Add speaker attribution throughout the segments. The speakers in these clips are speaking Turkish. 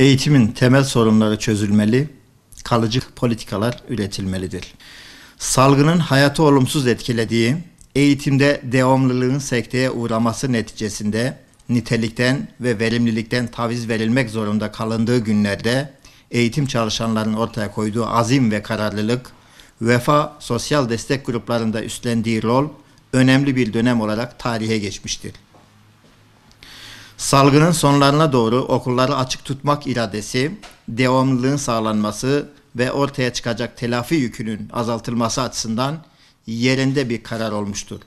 Speaker 1: Eğitimin temel sorunları çözülmeli, kalıcı politikalar üretilmelidir. Salgının hayatı olumsuz etkilediği, eğitimde devamlılığın sekteye uğraması neticesinde nitelikten ve verimlilikten taviz verilmek zorunda kalındığı günlerde eğitim çalışanlarının ortaya koyduğu azim ve kararlılık, vefa sosyal destek gruplarında üstlendiği rol önemli bir dönem olarak tarihe geçmiştir. Salgının sonlarına doğru okulları açık tutmak iradesi, devamlılığın sağlanması ve ortaya çıkacak telafi yükünün azaltılması açısından yerinde bir karar olmuştur.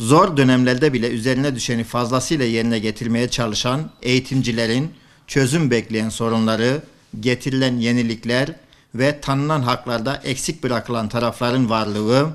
Speaker 1: Zor dönemlerde bile üzerine düşeni fazlasıyla yerine getirmeye çalışan eğitimcilerin çözüm bekleyen sorunları, getirilen yenilikler ve tanınan haklarda eksik bırakılan tarafların varlığı,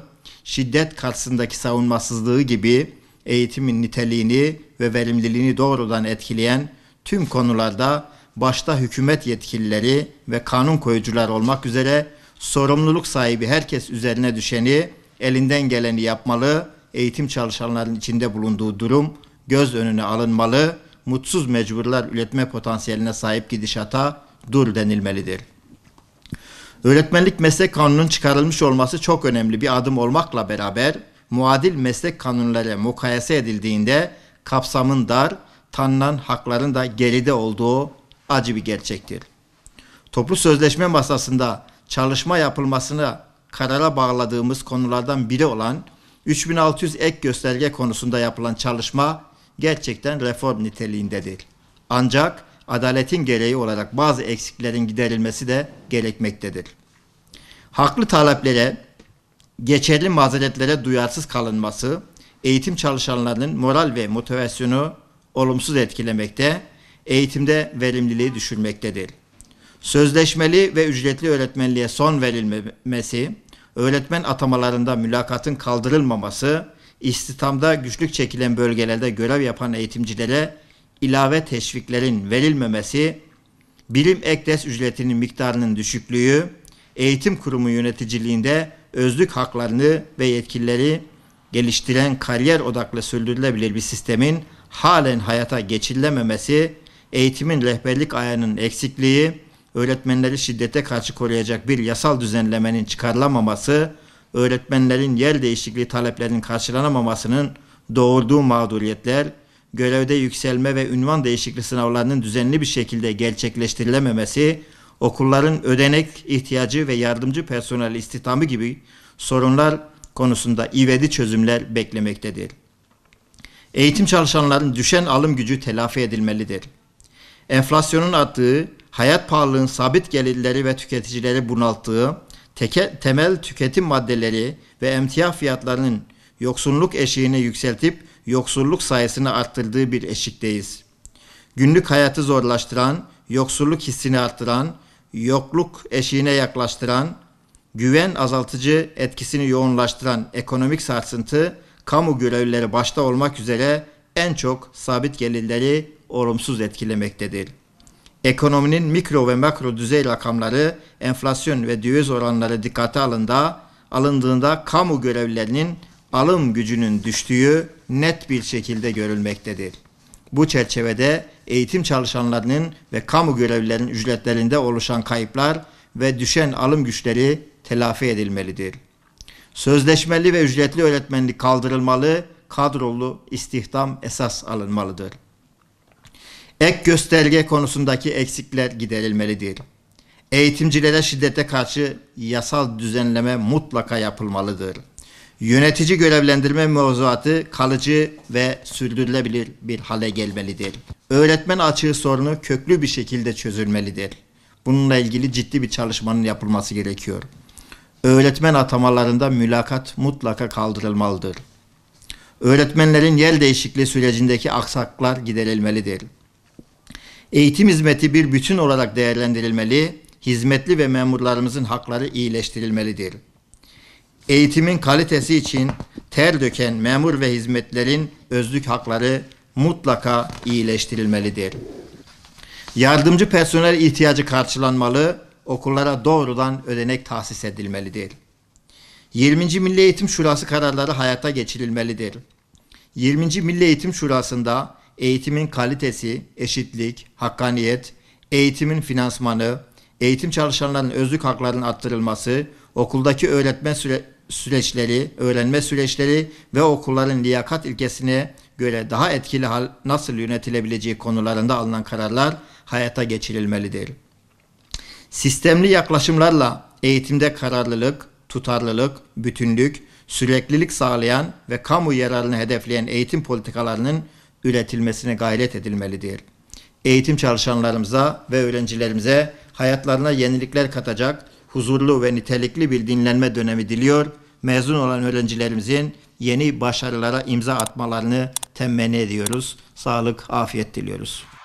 Speaker 1: şiddet karşısındaki savunmasızlığı gibi eğitimin niteliğini ve verimliliğini doğrudan etkileyen tüm konularda başta hükümet yetkilileri ve kanun koyucular olmak üzere sorumluluk sahibi herkes üzerine düşeni elinden geleni yapmalı, eğitim çalışanların içinde bulunduğu durum göz önüne alınmalı, mutsuz mecburlar üretme potansiyeline sahip gidişata dur denilmelidir. Öğretmenlik meslek kanunun çıkarılmış olması çok önemli bir adım olmakla beraber muadil meslek kanunlarıyla mukayese edildiğinde kapsamın dar, tanınan hakların da geride olduğu acı bir gerçektir. Toplu sözleşme masasında çalışma yapılmasını karara bağladığımız konulardan biri olan 3600 ek gösterge konusunda yapılan çalışma gerçekten reform niteliğindedir. Ancak adaletin gereği olarak bazı eksiklerin giderilmesi de gerekmektedir. Haklı taleplere geçerli mazeretlere duyarsız kalınması, eğitim çalışanlarının moral ve motivasyonu olumsuz etkilemekte, eğitimde verimliliği düşürmektedir. Sözleşmeli ve ücretli öğretmenliğe son verilmemesi, öğretmen atamalarında mülakatın kaldırılmaması, istihdamda güçlük çekilen bölgelerde görev yapan eğitimcilere ilave teşviklerin verilmemesi, bilim ek ücretinin miktarının düşüklüğü, eğitim kurumu yöneticiliğinde özlük haklarını ve yetkilileri geliştiren kariyer odaklı sürdürülebilir bir sistemin halen hayata geçirilememesi, eğitimin rehberlik ayağının eksikliği, öğretmenleri şiddete karşı koruyacak bir yasal düzenlemenin çıkarılamaması, öğretmenlerin yer değişikliği taleplerinin karşılanamamasının doğurduğu mağduriyetler, görevde yükselme ve ünvan değişikliği sınavlarının düzenli bir şekilde gerçekleştirilememesi, okulların ödenek ihtiyacı ve yardımcı personel istihdamı gibi sorunlar konusunda ivedi çözümler beklemektedir. Eğitim çalışanların düşen alım gücü telafi edilmelidir. Enflasyonun arttığı, hayat pahalılığının sabit gelirleri ve tüketicileri bunalttığı, teke, temel tüketim maddeleri ve emtia fiyatlarının yoksulluk eşiğini yükseltip yoksulluk sayısını arttırdığı bir eşikteyiz. Günlük hayatı zorlaştıran, yoksulluk hissini arttıran, yokluk eşiğine yaklaştıran, güven azaltıcı etkisini yoğunlaştıran ekonomik sarsıntı, kamu görevlileri başta olmak üzere en çok sabit gelirleri olumsuz etkilemektedir. Ekonominin mikro ve makro düzey rakamları, enflasyon ve döviz oranları dikkate alında, alındığında kamu görevlilerinin alım gücünün düştüğü net bir şekilde görülmektedir. Bu çerçevede eğitim çalışanlarının ve kamu görevlilerinin ücretlerinde oluşan kayıplar ve düşen alım güçleri telafi edilmelidir. Sözleşmeli ve ücretli öğretmenlik kaldırılmalı, kadrolu istihdam esas alınmalıdır. Ek gösterge konusundaki eksikler giderilmelidir. Eğitimcilere şiddete karşı yasal düzenleme mutlaka yapılmalıdır. Yönetici görevlendirme mevzuatı kalıcı ve sürdürülebilir bir hale gelmelidir öğretmen açığı sorunu köklü bir şekilde çözülmelidir. Bununla ilgili ciddi bir çalışmanın yapılması gerekiyor. Öğretmen atamalarında mülakat mutlaka kaldırılmalıdır. Öğretmenlerin yer değişikliği sürecindeki aksaklar giderilmelidir. Eğitim hizmeti bir bütün olarak değerlendirilmeli, hizmetli ve memurlarımızın hakları iyileştirilmelidir. Eğitimin kalitesi için ter döken memur ve hizmetlerin özlük hakları mutlaka iyileştirilmelidir. Yardımcı personel ihtiyacı karşılanmalı, okullara doğrudan ödenek tahsis edilmelidir. 20. Milli Eğitim Şurası kararları hayata geçirilmelidir. 20. Milli Eğitim Şurası'nda eğitimin kalitesi, eşitlik, hakkaniyet, eğitimin finansmanı, eğitim çalışanlarının özlük haklarının arttırılması, okuldaki öğretme süre, süreçleri, öğrenme süreçleri ve okulların liyakat ilkesine göre daha etkili hal nasıl yönetilebileceği konularında alınan kararlar hayata geçirilmelidir. Sistemli yaklaşımlarla eğitimde kararlılık, tutarlılık, bütünlük, süreklilik sağlayan ve kamu yararını hedefleyen eğitim politikalarının üretilmesine gayret edilmelidir. Eğitim çalışanlarımıza ve öğrencilerimize hayatlarına yenilikler katacak huzurlu ve nitelikli bir dinlenme dönemi diliyor. Mezun olan öğrencilerimizin yeni başarılara imza atmalarını temenni ediyoruz. Sağlık, afiyet diliyoruz.